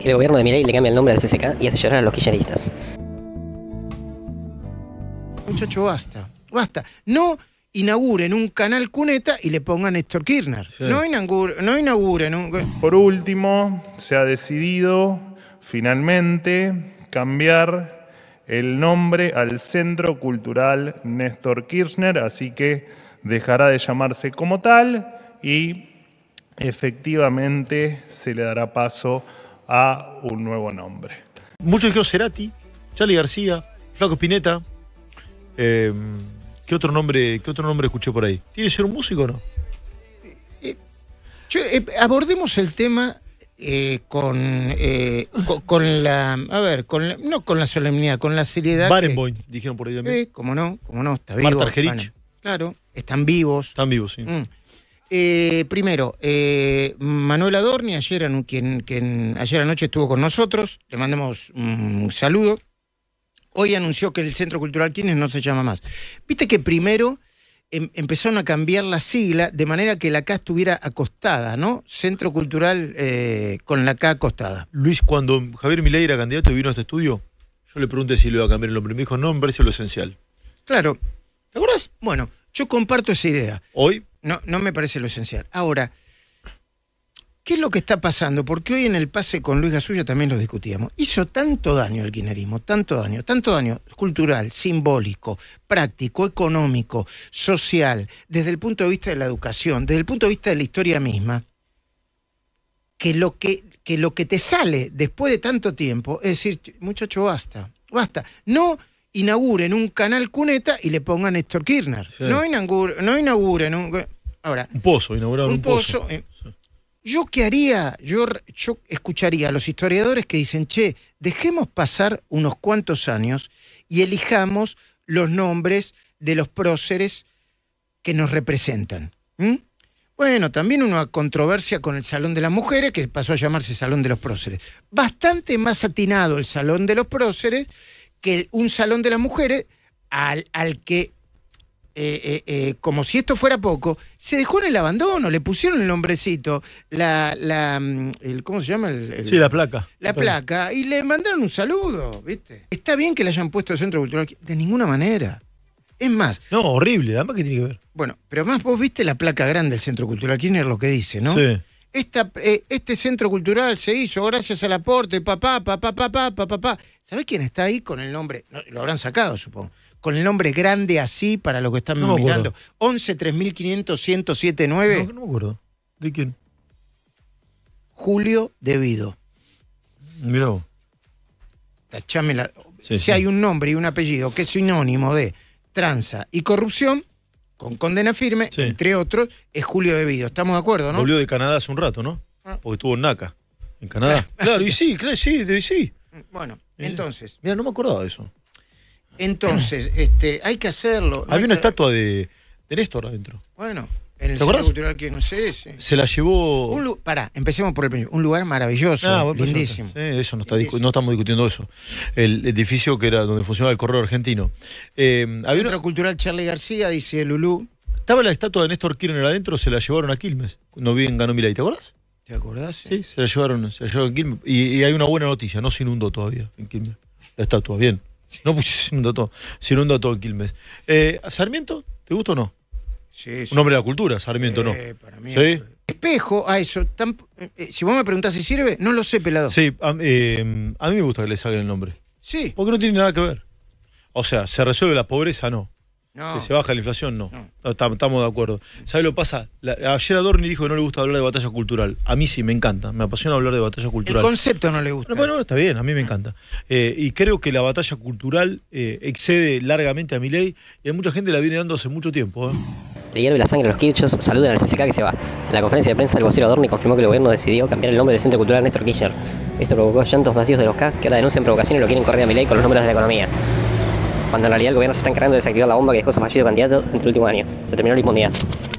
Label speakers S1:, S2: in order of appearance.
S1: El gobierno de Milei le cambia el nombre al CCK y hace a los kirchneristas. Muchacho, basta. Basta. No inauguren un canal cuneta y le pongan Néstor Kirchner. No, no inauguren un... Por último,
S2: se ha decidido finalmente cambiar el nombre al Centro Cultural Néstor Kirchner, así que dejará de llamarse como tal y efectivamente se le dará paso a un nuevo nombre. Muchos dijeron Cerati, Charlie García, Flaco Spinetta. Eh, ¿qué, otro nombre, ¿Qué otro nombre escuché por ahí?
S1: ¿Tiene ser un músico o no? Eh, eh, abordemos el tema con, con, la, a ver, no con la solemnidad, con la seriedad. Barenboim, dijeron por ahí también. Sí, como no, como no, está bien. Marta Argerich. Claro, están vivos. Están vivos, sí. Mm. Eh, primero, eh, Manuel Adorni, ayer, quien, ayer anoche estuvo con nosotros, le mandamos un saludo. Hoy anunció que el Centro Cultural Quienes no se llama más. Viste que primero em, empezaron a cambiar la sigla de manera que la K estuviera acostada, ¿no? Centro Cultural eh, con la K acostada.
S2: Luis, cuando Javier Milei era candidato y vino a este estudio, yo le pregunté si le iba a cambiar el nombre. Me dijo, no, me parece lo esencial.
S1: Claro. ¿Te acuerdas? Bueno, yo comparto esa idea. Hoy. No, no me parece lo esencial. Ahora, ¿qué es lo que está pasando? Porque hoy en el pase con Luis Gasulla también lo discutíamos. Hizo tanto daño el guinerismo, tanto daño, tanto daño cultural, simbólico, práctico, económico, social, desde el punto de vista de la educación, desde el punto de vista de la historia misma, que lo que, que, lo que te sale después de tanto tiempo es decir, muchacho, basta, basta. No inauguren un canal cuneta y le pongan Néstor Kirchner. No, inauguren, no inauguren un... Ahora, un pozo, inauguraron un, pozo. Eh, yo qué haría, yo, escucharía a los historiadores que dicen, che, dejemos pasar unos cuantos años y elijamos los nombres de los próceres que nos representan. Bueno, también una controversia con el Salón de las Mujeres, que pasó a llamarse Salón de los Próceres. Bastante más atinado el Salón de los Próceres que un salón de las mujeres al, al que, eh, eh, eh, como si esto fuera poco, se dejó en el abandono, le pusieron el nombrecito, la, la mm, ¿cómo se llama? El, sí, la placa. La placa, y le mandaron un saludo, ¿viste? Está bien que le hayan puesto el Centro Cultural, de ninguna manera. Es más. No, horrible, además que tiene que ver. Bueno, pero más vos viste la placa grande del Centro Cultural es lo que dice, ¿no? Sí. Esta, eh, este centro cultural se hizo gracias al aporte, papá, papá, papá, papá, papá. ¿Sabés quién está ahí con el nombre? lo habrán sacado, supongo. Con el nombre grande así para los que están mirando. 11 3500 1079. No, no me acuerdo. ¿De quién? Julio Devido. Mirá vos. si hay un nombre y un apellido que es sinónimo de tranza y corrupción, con condena firme, entre otros, es Julio De Vido. ¿Estamos de acuerdo, no? Julio de Canadá hace un rato, ¿no? Ah. Porque estuvo en NACA, en Canadá. claro, y sí, claro, sí, sí. Mm, bueno, entonces. Mira, no me acordaba de eso. Entonces, este, hay que hacerlo. Había una estatua de, de Néstor adentro. Bueno. En el Centro Cultural que no sé. Se la llevó. Un Pará, empecemos por el Un lugar maravilloso, ah, pues, lindísimo.
S2: Eso, no, estamos discutiendo eso. El edificio que era donde funcionaba el correo argentino. Eh, había Centro Cultural Charlie García, dice Lulú. Estaba la estatua de Néstor Kirchner adentro, se la llevaron a Quilmes. no bien ganó Milay, ¿te acordás? ¿Te acordás? Sí, se la llevaron, se llevaron a Quilmes. Y, hay una buena noticia, no se inundó todavía en Quilmes. La estatua, bien. No, pues se inundó todo.
S1: Se inundó todo en Quilmes. Eh, ¿Sarmiento? ¿Te gusta o no?
S2: Un hombre de la cultura, Sarmiento, ¿no?
S1: Eh, espejo a ah, eso. Eh, si vos me preguntás si sirve, no lo sé, pelado.
S2: Sí, eh, a, mí me gusta que le salga el nombre.
S1: Sí. Porque no tiene nada que
S2: ver. O sea, ¿se resuelve la pobreza? No. se baja la inflación, no. Estamos de acuerdo. ¿Sabes lo que pasa? ayer Adorni dijo que no le gusta hablar de batalla cultural. A mí sí, me encanta. Me apasiona hablar de batalla cultural. El concepto no le gusta. Bueno, está bien, a mí me encanta. y creo que la batalla cultural excede largamente a mi ley y a mucha gente la viene dando hace mucho tiempo.
S1: Le hierve la sangre a los kirchos, saludan al CCK que se va. En la conferencia de prensa, el vocero Adorni confirmó que el gobierno decidió cambiar el nombre del Centro Cultural Néstor Kirchner. Esto provocó llantos vacíos de los K, que ahora denuncian provocación y lo quieren correr a Milei con los números de la economía. Cuando en realidad el gobierno se está encargando de desactivar la bomba que dejó su fallido candidato en el último año. Se terminó la impunidad.